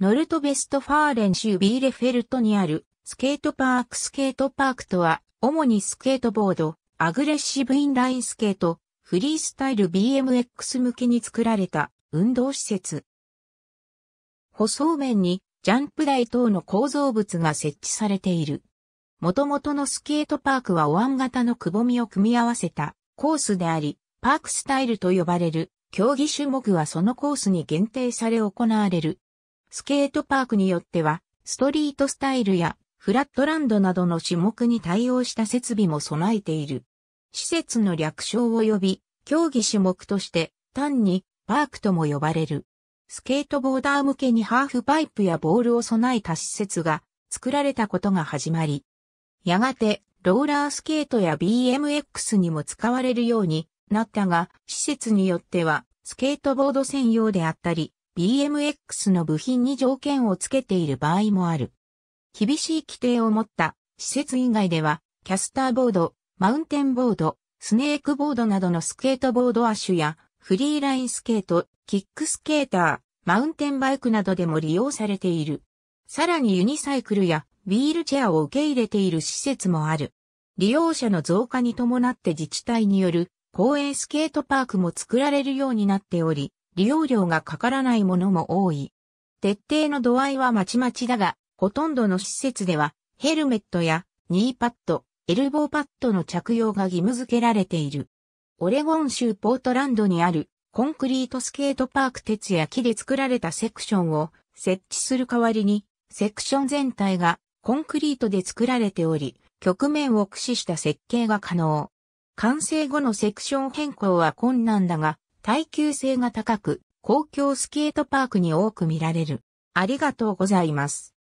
ノルトベストファーレン州ビーレフェルトにあるスケートパークスケートパークとは、主にスケートボード、アグレッシブインラインスケート、フリースタイル BMX 向けに作られた運動施設。舗装面にジャンプ台等の構造物が設置されている。元々のスケートパークはお椀型のくぼみを組み合わせたコースであり、パークスタイルと呼ばれる競技種目はそのコースに限定され行われるスケートパークによっては、ストリートスタイルやフラットランドなどの種目に対応した設備も備えている。施設の略称を呼び、競技種目として単にパークとも呼ばれる。スケートボーダー向けにハーフパイプやボールを備えた施設が作られたことが始まり、やがてローラースケートや BMX にも使われるようになったが、施設によってはスケートボード専用であったり、BMX の部品に条件を付けている場合もある。厳しい規定を持った施設以外では、キャスターボード、マウンテンボード、スネークボードなどのスケートボードアッシュや、フリーラインスケート、キックスケーター、マウンテンバイクなどでも利用されている。さらにユニサイクルやウィールチェアを受け入れている施設もある。利用者の増加に伴って自治体による公営スケートパークも作られるようになっており、利用料がかからないものも多い。徹底の度合いはまちまちだが、ほとんどの施設では、ヘルメットや、ニーパッド、エルボーパッドの着用が義務付けられている。オレゴン州ポートランドにある、コンクリートスケートパーク鉄や木で作られたセクションを設置する代わりに、セクション全体がコンクリートで作られており、局面を駆使した設計が可能。完成後のセクション変更は困難だが、耐久性が高く、公共スケートパークに多く見られる。ありがとうございます。